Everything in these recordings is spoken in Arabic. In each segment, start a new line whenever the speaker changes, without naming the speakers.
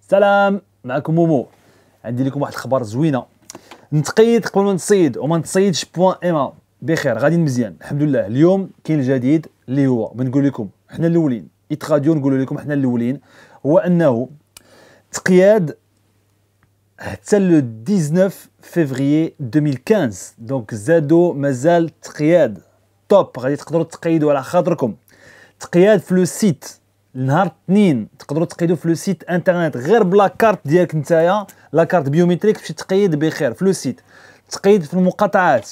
سلام معكم مومو عندي لكم واحد الخبر زوينه نتقيد قبل ما نتصيد وما نتصيدش بوان ايما بخير غادي مزيان الحمد لله اليوم كاين الجديد اللي هو بنقول لكم حنا الاولين يتغاديو نقول لكم حنا الاولين هو انه تقياد حتى لو 19 فيفري 2015 دونك زادو مازال تقياد توب غادي تقدروا تقيدوا على خاطركم تقياد في لو سيت نهار اثنين تقدروا تقيدوا في لو سيت انترنت غير بلا كارت ديالك نتايا لا كارت بيومتريك باش تقيد بخير في لو سيت تقيد في المقاطعات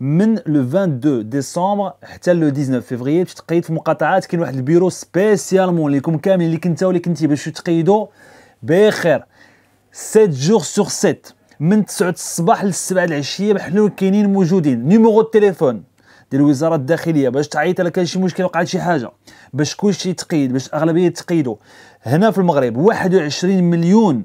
من لو 22 ديسمبر حتى لو 19 فيفري باش تقيد في المقاطعات كاين واحد البيرو سبيسيالمون ليكم كاملين اللي كنت واللي كنتي باش تقيدوا بخير 7 جور سور 7 من 9 الصباح ل 7 العشيه بحلول كاينين موجودين نيميرو التليفون ديال الوزاره الداخليه باش تعيط الا كان شي مشكل وقعت شي حاجه باش كلشي يتقيد باش الاغلبيه يتقيدوا هنا في المغرب 21 مليون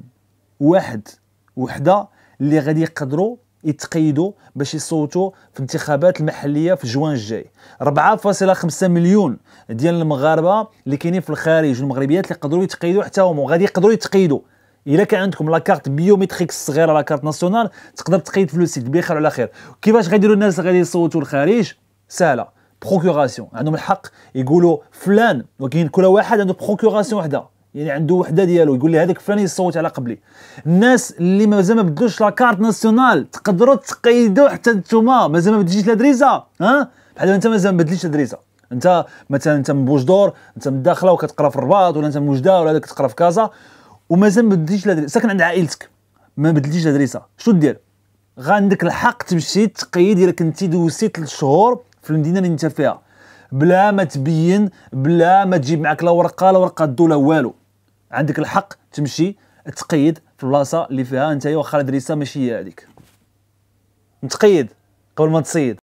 واحد وحده اللي غادي يقدروا يتقيدوا باش يصوتوا في الانتخابات المحليه في جوان الجاي 4.5 مليون ديال المغاربه اللي كاينين في الخارج والمغربيات اللي يقدروا يتقيدوا حتى هما وغادي يقدروا يتقيدوا الا كان عندكم لاكارت بيوميتريك الصغيره لاكارت ناسيونال تقدر تقيد في لو سيت بخير وعلى خير كيفاش غيديروا الناس اللي غادي يصوتوا الخارج سهله بروكوراسيون عندهم الحق يقولوا فلان ولكن كل واحد عنده بروكوراسيون وحده يعني عنده وحده ديالو يقول لي هذاك فلان يصوت على قبلي الناس اللي مازال ما بدلوش لاكارت ناسيونال تقدروا تقيدوا حتى نتوما مازال ما بدلتيش الادريسه ها بحال انت مازال ما بدلتيش الادريسه انت مثلا انت من بوجدور انت من الداخله وكتقرا في الرباط ولا انت من وجده ولا كتقرا في كازا ومازال ما بدلتيش الادريسه ساكن عند عائلتك ما بدلتيش الادريسه شنو دير غندك الحق تمشي تقيد الا كنتي دوزتي 3 شهور في المدينه اللي انت فيها بلا ما تبين بلا ما تجيب معك لا ورقه لا ورقه الدوله والو عندك الحق تمشي تقيد في البلاصه اللي فيها انت واخا الدريسه ماشي هي هذيك متقيد قبل ما تصيد